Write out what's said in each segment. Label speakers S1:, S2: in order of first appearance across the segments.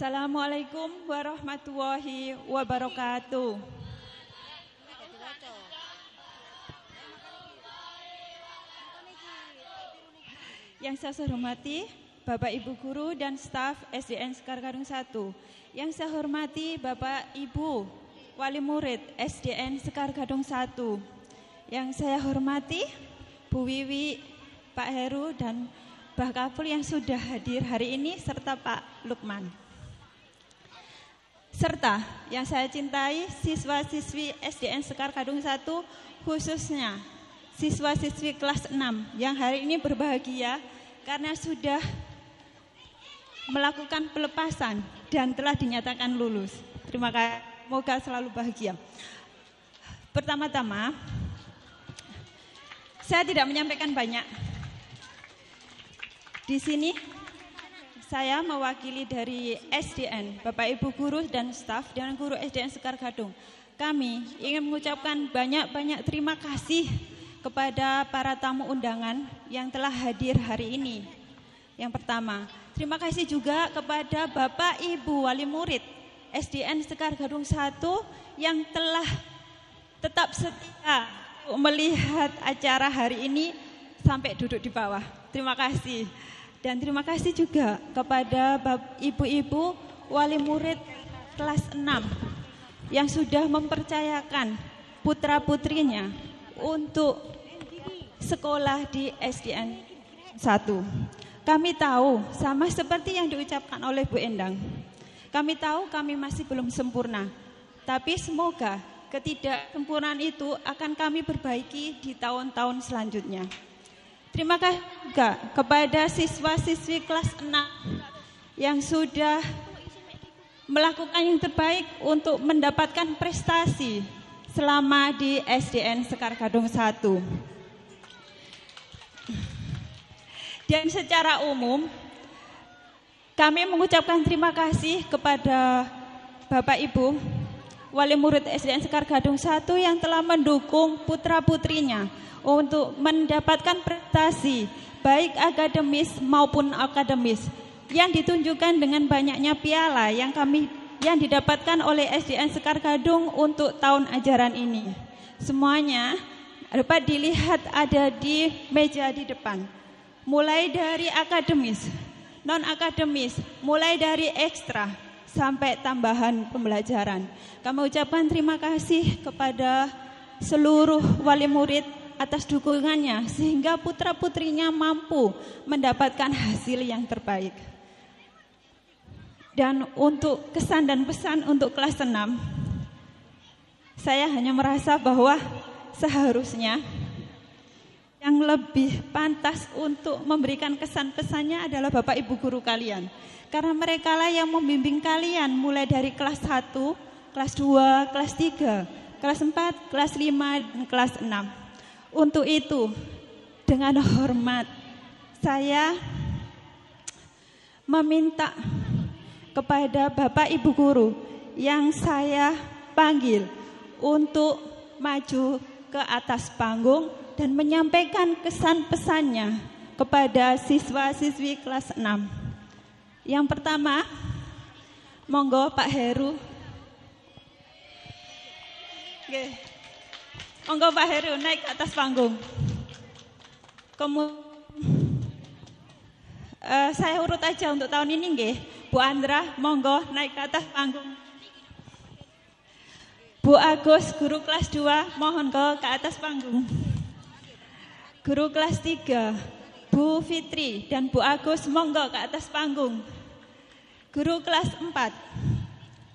S1: Assalamualaikum warahmatullahi wabarakatuh. Yang saya hormati Bapak Ibu Guru dan staf SDN Sekar Karung 1. Yang saya hormati Bapak Ibu Wali Murid SDN Sekar Gadung 1. Yang saya hormati Bu Wiwi, Pak Heru dan Bapak Kapul yang sudah hadir hari ini serta Pak Lukman serta yang saya cintai siswa-siswi SDN Sekar Kadung 1 khususnya siswa-siswi kelas 6 yang hari ini berbahagia karena sudah melakukan pelepasan dan telah dinyatakan lulus. Terima kasih, semoga selalu bahagia. Pertama-tama, saya tidak menyampaikan banyak. Di sini saya mewakili dari SDN, Bapak Ibu guru dan staf dan guru SDN Sekar Gadung. Kami ingin mengucapkan banyak-banyak terima kasih kepada para tamu undangan yang telah hadir hari ini. Yang pertama, terima kasih juga kepada Bapak Ibu wali murid SDN Sekar Gadung 1 yang telah tetap setia melihat acara hari ini sampai duduk di bawah. Terima kasih. Dan terima kasih juga kepada ibu-ibu wali murid kelas 6 yang sudah mempercayakan putra-putrinya untuk sekolah di SDN 1. Kami tahu sama seperti yang diucapkan oleh Bu Endang. Kami tahu kami masih belum sempurna, tapi semoga ketidaksempurnaan itu akan kami perbaiki di tahun-tahun selanjutnya. Terima kasih juga kepada siswa-siswi kelas 6 yang sudah melakukan yang terbaik untuk mendapatkan prestasi selama di SDN Sekar Gadung 1. Dan secara umum kami mengucapkan terima kasih kepada Bapak Ibu wali murid SDN Sekar Gadung 1 yang telah mendukung putra-putrinya untuk mendapatkan prestasi baik akademis maupun akademis yang ditunjukkan dengan banyaknya piala yang kami yang didapatkan oleh SDN Sekar Gadung untuk tahun ajaran ini. Semuanya dapat dilihat ada di meja di depan. Mulai dari akademis, non akademis, mulai dari ekstra, sampai tambahan pembelajaran. Kami ucapkan terima kasih kepada seluruh wali murid atas dukungannya sehingga putra-putrinya mampu mendapatkan hasil yang terbaik. Dan untuk kesan dan pesan untuk kelas 6, saya hanya merasa bahwa seharusnya yang lebih pantas untuk memberikan kesan-pesannya adalah Bapak Ibu guru kalian. Karena mereka lah yang membimbing kalian mulai dari kelas 1, kelas 2, kelas 3, kelas 4, kelas 5, dan kelas 6. Untuk itu, dengan hormat saya meminta kepada Bapak Ibu guru yang saya panggil untuk maju ke atas panggung dan menyampaikan kesan pesannya kepada siswa-siswi kelas 6. Yang pertama, monggo Pak Heru. Oke. Monggo Pak Heru naik ke atas panggung. Kemudian uh, eh, saya urut aja untuk tahun ini nggih. Bu Andra, monggo naik ke atas panggung. Bu Agus, guru kelas 2, mohon ke, ke atas panggung. Guru kelas 3, Bu Fitri dan Bu Agus monggo ke atas panggung. Guru kelas 4,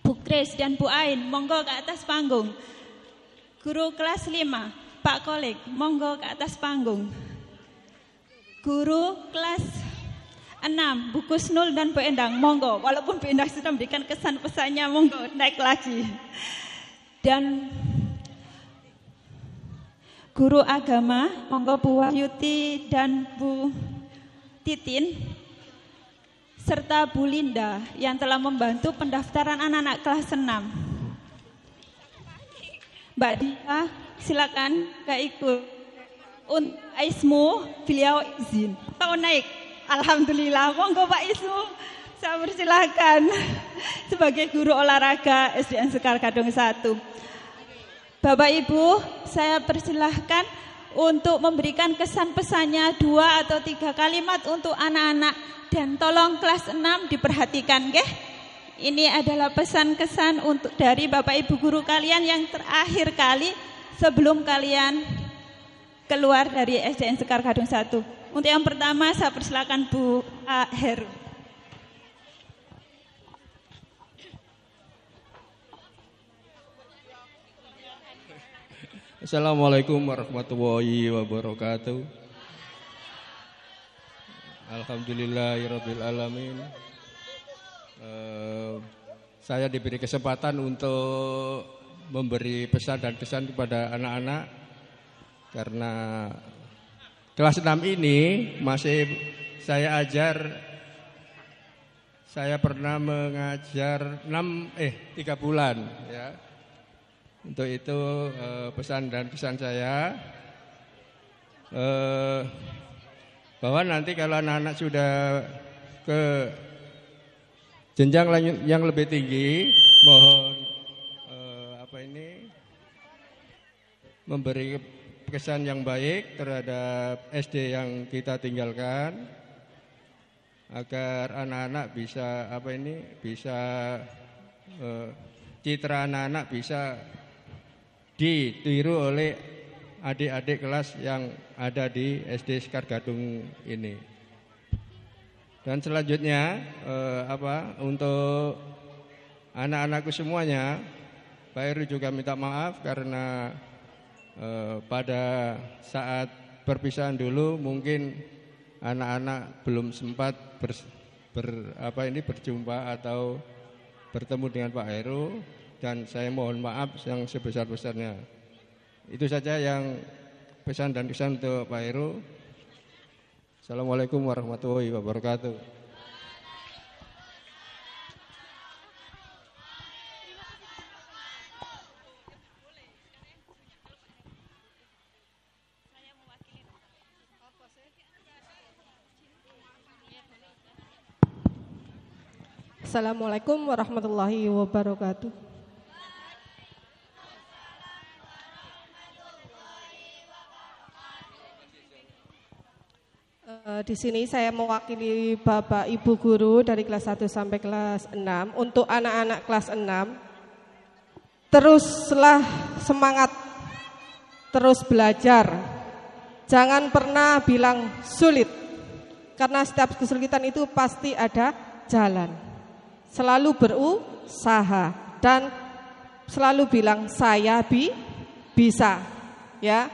S1: Bu Kris dan Bu Ain monggo ke atas panggung. Guru kelas 5, Pak Kolik monggo ke atas panggung. Guru kelas 6, Bu Kusnul dan Bu Endang monggo. Walaupun Bu Endang sudah memberikan kesan pesannya monggo naik lagi. Dan guru agama, monggo Bu Wahyuti dan Bu Titin, serta Bu Linda yang telah membantu pendaftaran anak-anak kelas 6. Mbak Dita, silakan Kak ikut. Untuk Ismu, beliau izin. Tahu naik, Alhamdulillah. Monggo Pak Ismu, saya persilahkan sebagai guru olahraga SDN Sekar Kadung 1. Bapak Ibu, saya persilahkan untuk memberikan kesan pesannya dua atau tiga kalimat untuk anak-anak dan tolong kelas enam diperhatikan, nggih. Ini adalah pesan kesan untuk dari Bapak Ibu guru kalian yang terakhir kali sebelum kalian keluar dari SDN Sekar Gadung 1. Untuk yang pertama saya persilakan Bu Aher. Heru.
S2: Assalamualaikum warahmatullahi wabarakatuh. Alhamdulillahirobbilalamin. Uh, eh, saya diberi kesempatan untuk memberi pesan dan kesan kepada anak-anak karena kelas 6 ini masih saya ajar saya pernah mengajar 6 eh 3 bulan ya untuk itu eh, pesan dan pesan saya eh, bahwa nanti kalau anak-anak sudah ke jenjang yang lebih tinggi, mohon eh, apa ini memberi kesan yang baik terhadap SD yang kita tinggalkan agar anak-anak bisa apa ini bisa uh, citra anak-anak bisa ditiru oleh adik-adik kelas yang ada di SD Sekar Gadung ini. Dan selanjutnya eh, apa untuk anak-anakku semuanya, Pak Heru juga minta maaf karena eh, pada saat perpisahan dulu mungkin anak-anak belum sempat ber, ber apa ini berjumpa atau bertemu dengan Pak Heru dan saya mohon maaf yang sebesar-besarnya. Itu saja yang pesan dan kesan untuk Pak Heru. Assalamualaikum warahmatullahi wabarakatuh.
S3: Assalamualaikum warahmatullahi wabarakatuh. Eh, di sini saya mewakili Bapak Ibu guru dari kelas 1 sampai kelas 6 untuk anak-anak kelas 6 teruslah semangat terus belajar. Jangan pernah bilang sulit. Karena setiap kesulitan itu pasti ada jalan. Selalu berusaha dan selalu bilang saya bi bisa. Ya.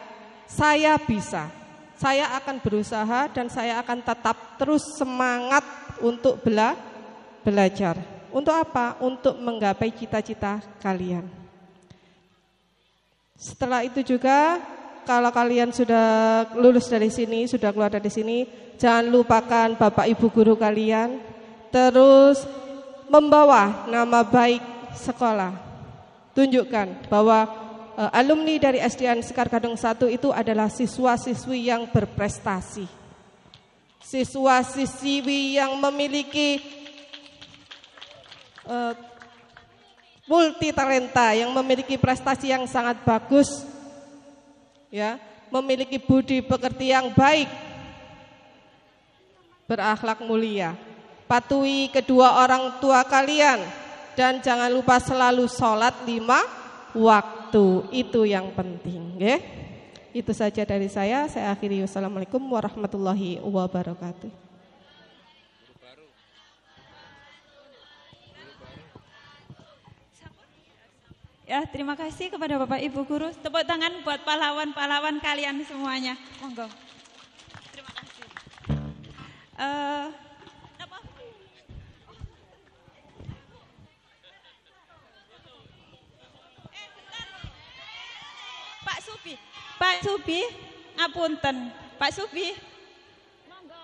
S3: Saya bisa saya akan berusaha dan saya akan tetap terus semangat untuk bela belajar. Untuk apa? Untuk menggapai cita-cita kalian. Setelah itu juga kalau kalian sudah lulus dari sini, sudah keluar dari sini, jangan lupakan Bapak Ibu guru kalian terus membawa nama baik sekolah. Tunjukkan bahwa uh, alumni dari SDN Sekar Gadung 1 itu adalah siswa-siswi yang berprestasi. Siswa-siswi yang memiliki uh, eh, multi talenta, yang memiliki prestasi yang sangat bagus ya, memiliki budi pekerti yang baik, berakhlak mulia. Patuhi kedua orang tua kalian dan jangan lupa selalu sholat lima waktu. Itu yang penting, ya? Itu saja dari saya. Saya akhiri. Wassalamualaikum warahmatullahi wabarakatuh.
S1: Ya, terima kasih kepada Bapak Ibu guru. Tepuk tangan buat pahlawan-pahlawan kalian semuanya. Monggo. Terima kasih. Uh, Subi, ngapunten. Pak Sufi Monggo.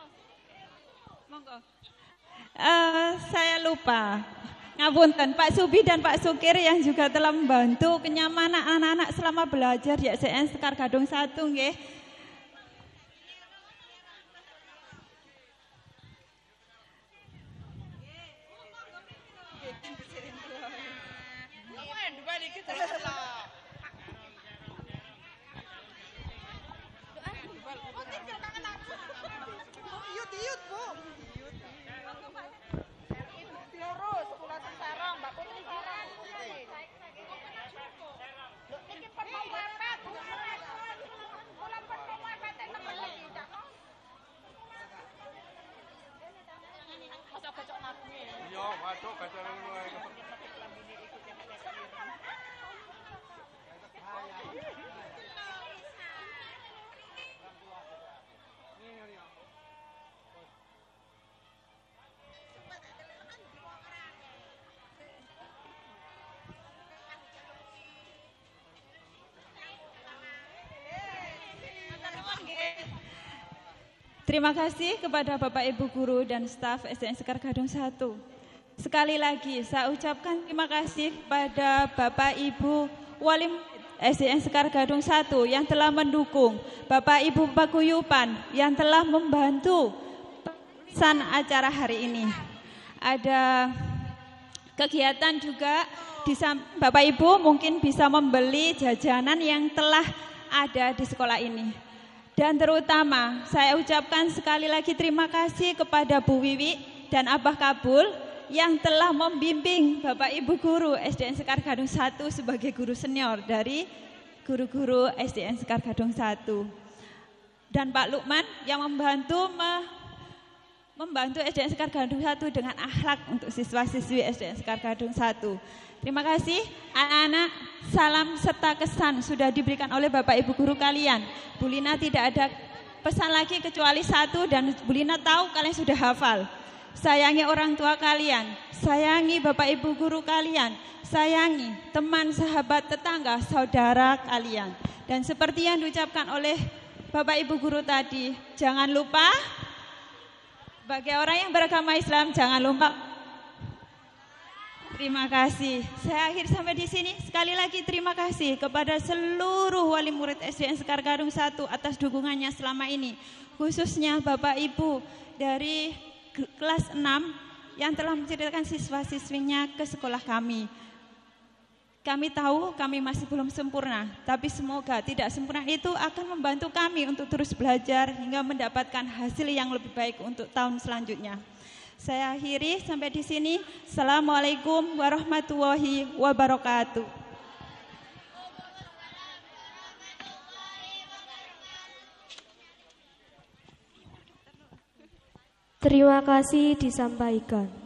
S1: Monggo. Uh, saya lupa. Ngapunten, Pak Subi dan Pak Sukir yang juga telah membantu kenyamanan anak-anak selama belajar di ya, SN Sekar Gadung 1 nggih. Oh, Terima kasih kepada Bapak Ibu Guru dan staf SDN Sekar Gadung 1 Sekali lagi saya ucapkan terima kasih kepada Bapak Ibu Wali eh, SDN Sekar Gadung 1 yang telah mendukung, Bapak Ibu Paguyupan yang telah membantu pesan acara hari ini. Ada kegiatan juga di Bapak Ibu mungkin bisa membeli jajanan yang telah ada di sekolah ini. Dan terutama saya ucapkan sekali lagi terima kasih kepada Bu Wiwi dan Abah Kabul yang telah membimbing Bapak Ibu guru SDN Sekar Gadung 1 sebagai guru senior dari guru-guru SDN Sekar Gadung 1. Dan Pak Lukman yang membantu me membantu SDN Sekar Gadung 1 dengan akhlak untuk siswa-siswi SDN Sekar Gadung 1. Terima kasih anak-anak, salam serta kesan sudah diberikan oleh Bapak Ibu guru kalian. Bulina tidak ada pesan lagi kecuali satu dan Bulina tahu kalian sudah hafal sayangi orang tua kalian, sayangi bapak ibu guru kalian, sayangi teman, sahabat, tetangga, saudara kalian. Dan seperti yang diucapkan oleh bapak ibu guru tadi, jangan lupa bagi orang yang beragama Islam jangan lupa. Terima kasih. Saya akhir sampai di sini. Sekali lagi terima kasih kepada seluruh wali murid SDN Sekar Garung 1 atas dukungannya selama ini. Khususnya Bapak Ibu dari kelas 6 yang telah menceritakan siswa-siswinya ke sekolah kami. Kami tahu kami masih belum sempurna, tapi semoga tidak sempurna itu akan membantu kami untuk terus belajar hingga mendapatkan hasil yang lebih baik untuk tahun selanjutnya. Saya akhiri sampai di sini. Assalamualaikum warahmatullahi wabarakatuh.
S3: Terima kasih disampaikan.